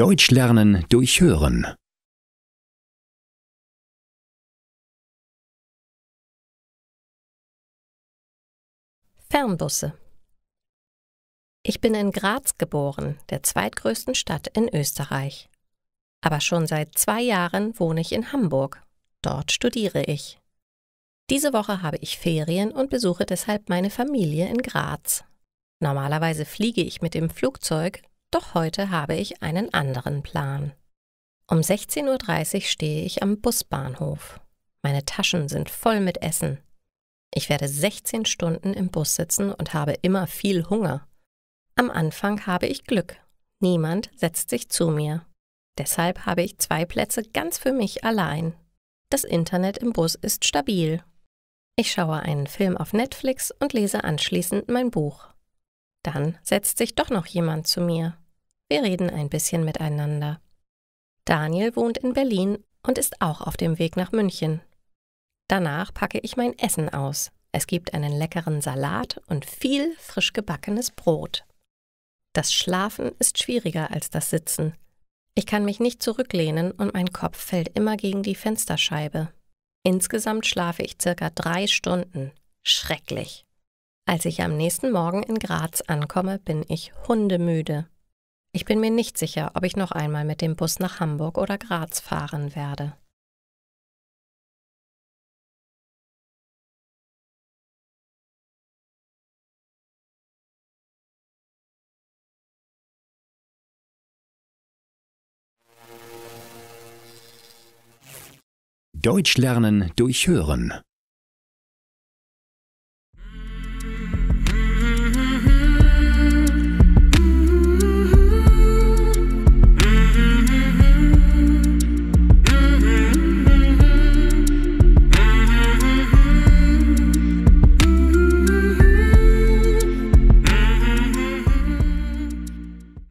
Deutsch lernen durch Hören. Fernbusse. Ich bin in Graz geboren, der zweitgrößten Stadt in Österreich. Aber schon seit zwei Jahren wohne ich in Hamburg. Dort studiere ich. Diese Woche habe ich Ferien und besuche deshalb meine Familie in Graz. Normalerweise fliege ich mit dem Flugzeug, doch heute habe ich einen anderen Plan. Um 16.30 Uhr stehe ich am Busbahnhof. Meine Taschen sind voll mit Essen. Ich werde 16 Stunden im Bus sitzen und habe immer viel Hunger. Am Anfang habe ich Glück. Niemand setzt sich zu mir. Deshalb habe ich zwei Plätze ganz für mich allein. Das Internet im Bus ist stabil. Ich schaue einen Film auf Netflix und lese anschließend mein Buch. Dann setzt sich doch noch jemand zu mir. Wir reden ein bisschen miteinander. Daniel wohnt in Berlin und ist auch auf dem Weg nach München. Danach packe ich mein Essen aus. Es gibt einen leckeren Salat und viel frisch gebackenes Brot. Das Schlafen ist schwieriger als das Sitzen. Ich kann mich nicht zurücklehnen und mein Kopf fällt immer gegen die Fensterscheibe. Insgesamt schlafe ich circa drei Stunden. Schrecklich. Als ich am nächsten Morgen in Graz ankomme, bin ich hundemüde. Ich bin mir nicht sicher, ob ich noch einmal mit dem Bus nach Hamburg oder Graz fahren werde. Deutsch lernen durch Hören.